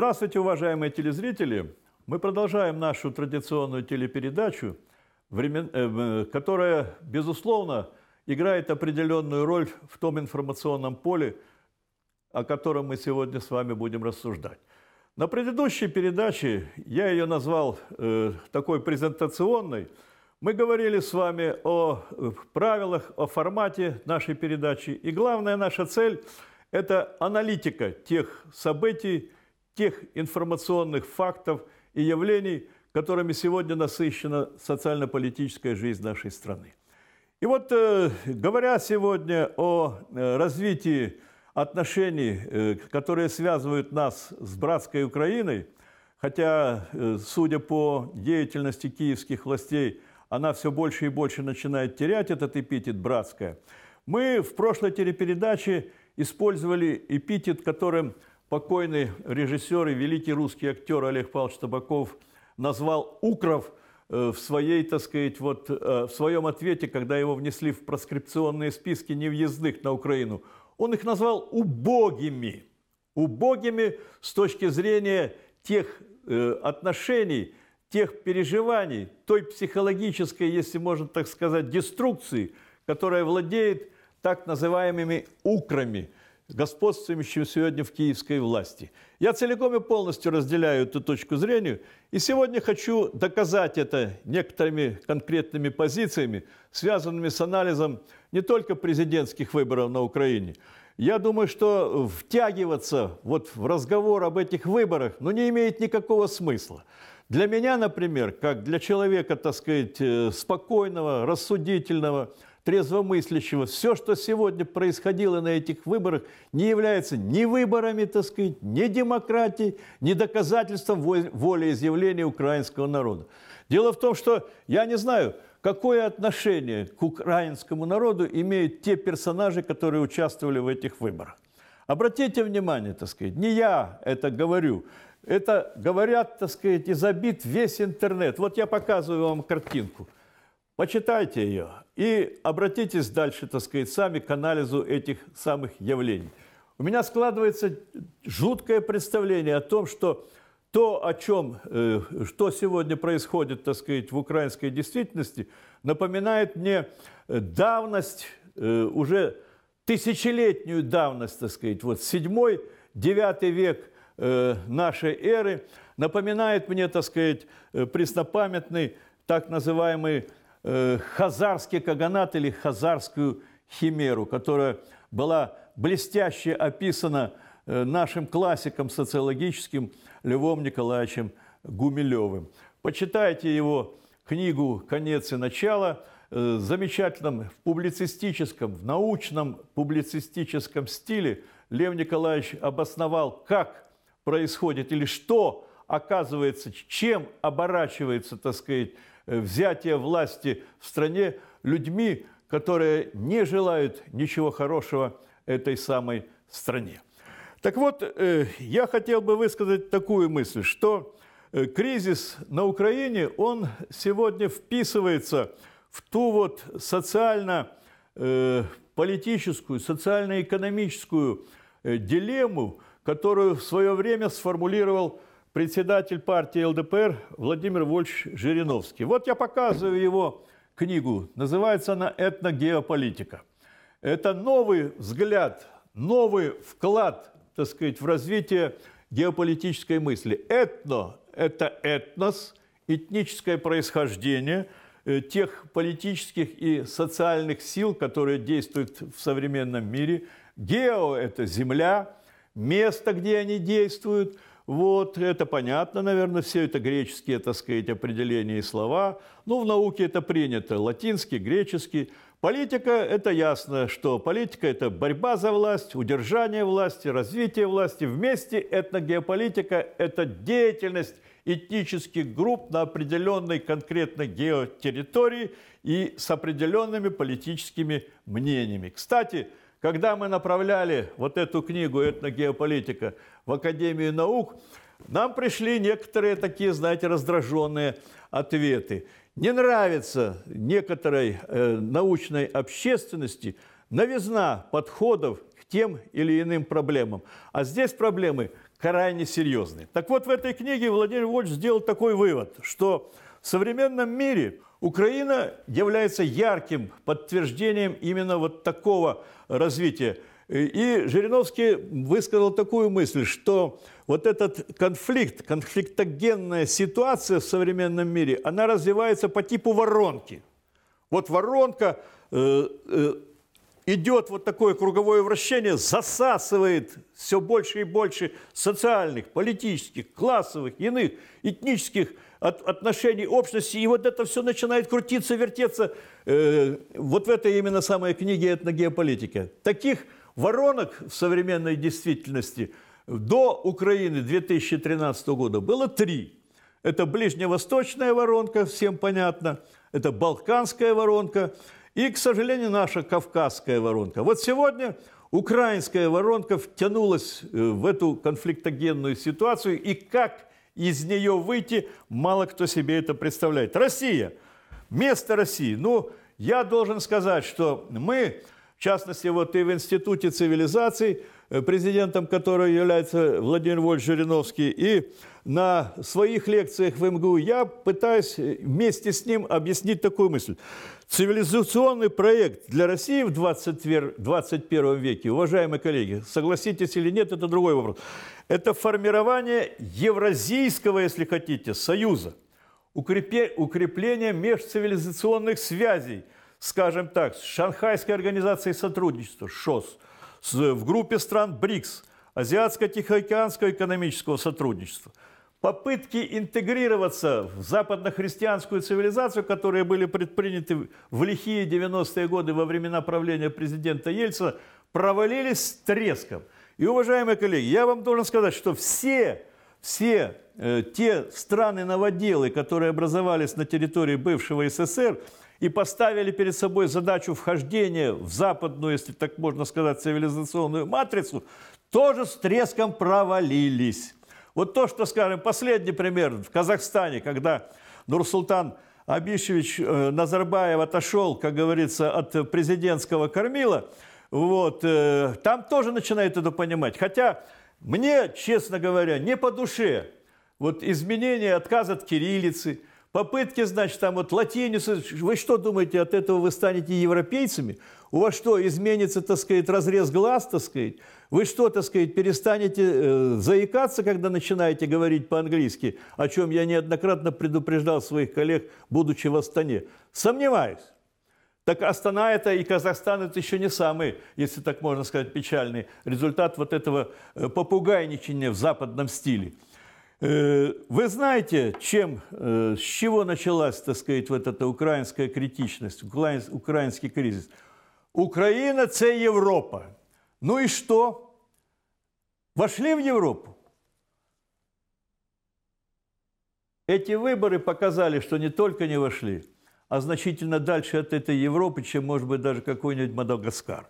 Здравствуйте, уважаемые телезрители! Мы продолжаем нашу традиционную телепередачу, э, которая, безусловно, играет определенную роль в том информационном поле, о котором мы сегодня с вами будем рассуждать. На предыдущей передаче, я ее назвал э, такой презентационной, мы говорили с вами о э, правилах, о формате нашей передачи. И главная наша цель – это аналитика тех событий, тех информационных фактов и явлений, которыми сегодня насыщена социально-политическая жизнь нашей страны. И вот, э, говоря сегодня о э, развитии отношений, э, которые связывают нас с братской Украиной, хотя, судя по деятельности киевских властей, она все больше и больше начинает терять этот эпитет «братская», мы в прошлой телепередаче использовали эпитет, которым покойный режиссер и великий русский актер Олег Павлович Табаков назвал «Укров» э, в своей, так сказать, вот э, в своем ответе, когда его внесли в проскрипционные списки невъездных на Украину, он их назвал убогими. Убогими с точки зрения тех э, отношений, тех переживаний, той психологической, если можно так сказать, деструкции, которая владеет так называемыми украми – господствующим сегодня в киевской власти. Я целиком и полностью разделяю эту точку зрения, и сегодня хочу доказать это некоторыми конкретными позициями, связанными с анализом не только президентских выборов на Украине. Я думаю, что втягиваться вот в разговор об этих выборах ну, не имеет никакого смысла. Для меня, например, как для человека, так сказать, э, спокойного, рассудительного – трезвомыслящего. Все, что сегодня происходило на этих выборах, не является ни выборами, так сказать, ни демократией, ни доказательством волеизъявления украинского народа. Дело в том, что я не знаю, какое отношение к украинскому народу имеют те персонажи, которые участвовали в этих выборах. Обратите внимание, так сказать, не я это говорю, это говорят, так сказать, и забит весь интернет. Вот я показываю вам картинку – Почитайте ее и обратитесь дальше, так сказать, сами к анализу этих самых явлений. У меня складывается жуткое представление о том, что то, о чем, э, что сегодня происходит, так сказать, в украинской действительности, напоминает мне э, давность, э, уже тысячелетнюю давность, так сказать, вот 7-9 век нашей эры, напоминает мне, так сказать, преснопамятный так называемый Э, хазарский каганат или хазарскую химеру, которая была блестяще описана э, нашим классиком социологическим Львом Николаевичем Гумилевым. Почитайте его книгу «Конец и начало», э, замечательном в публицистическом, в научном публицистическом стиле Лев Николаевич обосновал, как происходит или что оказывается, чем оборачивается, так сказать, Э, взятие власти в стране людьми, которые не желают ничего хорошего этой самой стране. Так вот, э, я хотел бы высказать такую мысль, что э, кризис на Украине, он сегодня вписывается в ту вот социально-политическую, социально-экономическую дилемму, которую в свое время сформулировал председатель партии ЛДПР Владимир Вольфович Жириновский. Вот я показываю его книгу. Называется она «Этногеополитика». Это новый взгляд, новый вклад, так сказать, в развитие геополитической мысли. Этно – это этнос, этническое происхождение э, тех политических и социальных сил, которые действуют в современном мире. Гео – это земля, место, где они действуют – вот, это понятно, наверное, все это греческие, так сказать, определения и слова. Ну, в науке это принято, латинский, греческий. Политика – это ясно, что политика – это борьба за власть, удержание власти, развитие власти. Вместе этногеополитика – это деятельность этнических групп на определенной конкретной геотерритории и с определенными политическими мнениями. Кстати, когда мы направляли вот эту книгу «Этногеополитика» в Академию наук, нам пришли некоторые такие, знаете, раздраженные ответы. Не нравится некоторой э, научной общественности новизна подходов к тем или иным проблемам. А здесь проблемы крайне серьезные. Так вот, в этой книге Владимир Вольф сделал такой вывод, что в современном мире Украина является ярким подтверждением именно вот такого развития. И Жириновский высказал такую мысль, что вот этот конфликт, конфликтогенная ситуация в современном мире, она развивается по типу воронки. Вот воронка э, э, идет вот такое круговое вращение, засасывает все больше и больше социальных, политических, классовых, иных, этнических от, отношений общности. И вот это все начинает крутиться, вертеться э, вот в этой именно самой книге «Этногеополитика». Таких воронок в современной действительности до Украины 2013 года было три. Это ближневосточная воронка, всем понятно, это балканская воронка – и, к сожалению, наша кавказская воронка. Вот сегодня украинская воронка втянулась э, в эту конфликтогенную ситуацию, и как из нее выйти, мало кто себе это представляет. Россия, место России. Ну, я должен сказать, что мы в частности, вот и в Институте цивилизаций, э, президентом которого является Владимир Вольф Жириновский, и на своих лекциях в МГУ я пытаюсь э, вместе с ним объяснить такую мысль. Цивилизационный проект для России в 21 веке, уважаемые коллеги, согласитесь или нет, это другой вопрос, это формирование евразийского, если хотите, союза, укрепление межцивилизационных связей – скажем так, с Шанхайской организацией сотрудничества, ШОС, с, в группе стран БРИКС, Азиатско-Тихоокеанского экономического сотрудничества. Попытки интегрироваться в западно-христианскую цивилизацию, которые были предприняты в лихие 90-е годы во времена правления президента Ельцина, провалились с треском. И, уважаемые коллеги, я вам должен сказать, что все, все Э, те страны-новоделы, которые образовались на территории бывшего СССР, и поставили перед собой задачу вхождения в западную, если так можно сказать, цивилизационную матрицу, тоже с треском провалились. Вот то, что, скажем, последний пример в Казахстане, когда Нурсултан Абишевич э, Назарбаев отошел, как говорится, от президентского кормила, вот, э, там тоже начинают это понимать. Хотя мне, честно говоря, не по душе вот изменение, отказ от кириллицы, попытки, значит, там вот латиницу. Вы что думаете, от этого вы станете европейцами? У вас что, изменится, так сказать, разрез глаз, так сказать? Вы что, так сказать, перестанете э, заикаться, когда начинаете говорить по-английски, о чем я неоднократно предупреждал своих коллег, будучи в Астане? Сомневаюсь. Так Астана это и Казахстан это еще не самый, если так можно сказать, печальный результат вот этого э, попугайничения в западном стиле. Э, вы знаете, чем, э, с чего началась, так сказать, вот эта украинская критичность, украинский кризис? Украина – это Европа. Ну и что? Вошли в Европу. Эти выборы показали, что не только не вошли, а значительно дальше от этой Европы, чем, может быть, даже какой-нибудь Мадагаскар.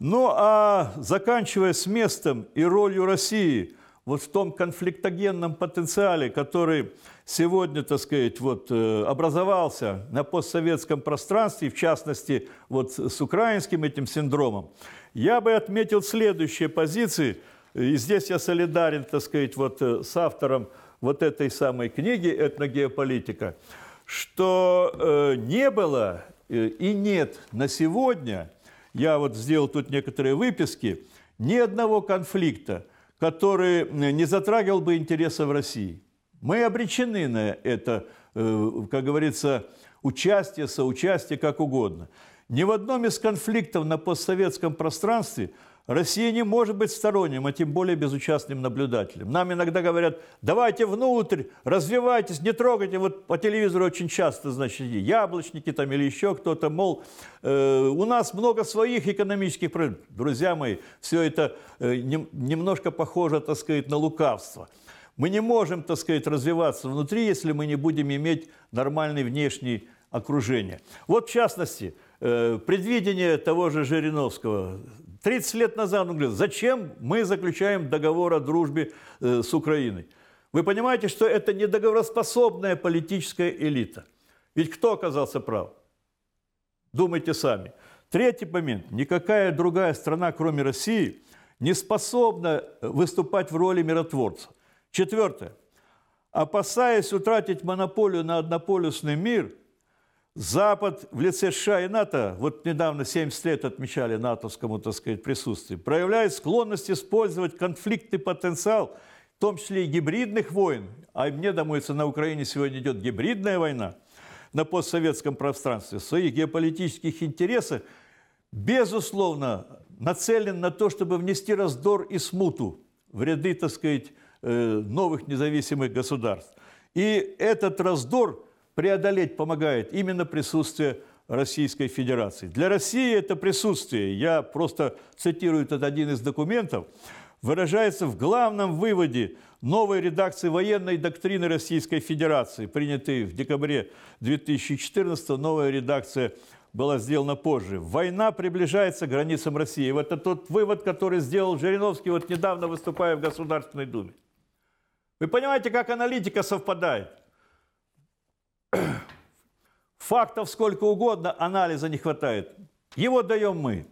Ну а заканчивая с местом и ролью России – вот в том конфликтогенном потенциале, который сегодня, так сказать, вот э, образовался на постсоветском пространстве, в частности, вот с украинским этим синдромом, я бы отметил следующие позиции, и здесь я солидарен, так сказать, вот э, с автором вот этой самой книги «Этногеополитика», что э, не было и нет на сегодня, я вот сделал тут некоторые выписки, ни одного конфликта – который э, не затрагивал бы интересов России. Мы обречены на это, э, как говорится, участие, соучастие, как угодно. Ни в одном из конфликтов на постсоветском пространстве – Россия не может быть сторонним, а тем более безучастным наблюдателем. Нам иногда говорят, давайте внутрь, развивайтесь, не трогайте. Вот по телевизору очень часто, значит, яблочники там или еще кто-то, мол, э, у нас много своих экономических проблем. Друзья мои, все это э, не, немножко похоже, так сказать, на лукавство. Мы не можем, так сказать, развиваться внутри, если мы не будем иметь нормальное внешнее окружение. Вот в частности, Э, предвидение того же Жириновского. 30 лет назад он говорил, зачем мы заключаем договор о дружбе э, с Украиной? Вы понимаете, что это недоговороспособная политическая элита. Ведь кто оказался прав? Думайте сами. Третий момент. Никакая другая страна, кроме России, не способна выступать в роли миротворца. Четвертое. Опасаясь утратить монополию на однополюсный мир – Запад в лице США и НАТО, вот недавно 70 лет отмечали натовскому, так сказать, присутствию, проявляет склонность использовать конфликтный потенциал, в том числе и гибридных войн. А мне думается, на Украине сегодня идет гибридная война на постсоветском пространстве. Своих геополитических интересов, безусловно, нацелен на то, чтобы внести раздор и смуту в ряды, так сказать, э, новых независимых государств. И этот раздор – преодолеть помогает именно присутствие Российской Федерации. Для России это присутствие, я просто цитирую этот один из документов, выражается в главном выводе новой редакции военной доктрины Российской Федерации, принятой в декабре 2014 новая редакция была сделана позже. Война приближается к границам России. Вот это тот вывод, который сделал Жириновский, вот недавно выступая в Государственной Думе. Вы понимаете, как аналитика совпадает? Фактов сколько угодно, анализа не хватает. Его даем мы.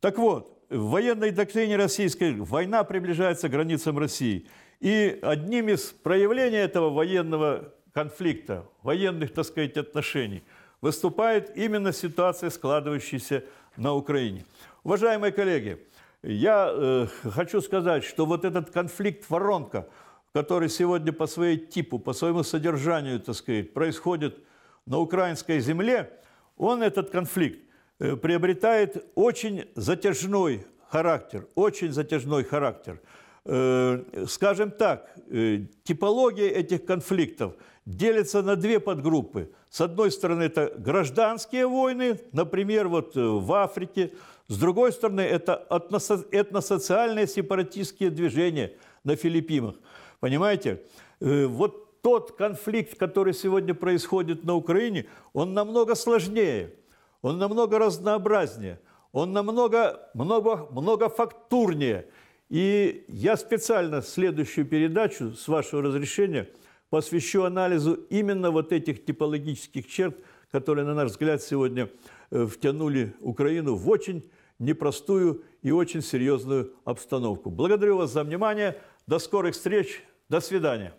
Так вот, в военной доктрине российской война приближается к границам России. И одним из проявлений этого военного конфликта, военных, так сказать, отношений, выступает именно ситуация, складывающаяся на Украине. Уважаемые коллеги, я э, хочу сказать, что вот этот конфликт воронка, который сегодня по своей типу, по своему содержанию, так сказать, происходит на украинской земле, он этот конфликт э, приобретает очень затяжной характер, очень затяжной характер. Э, скажем так, э, типология этих конфликтов делится на две подгруппы. С одной стороны, это гражданские войны, например, вот в Африке. С другой стороны, это этносоциальные сепаратистские движения на Филиппинах. Понимаете? Вот тот конфликт, который сегодня происходит на Украине, он намного сложнее, он намного разнообразнее, он намного много, многофактурнее. И я специально следующую передачу, с вашего разрешения, посвящу анализу именно вот этих типологических черт, которые, на наш взгляд, сегодня э, втянули Украину в очень непростую и очень серьезную обстановку. Благодарю вас за внимание. До скорых встреч. До свидания.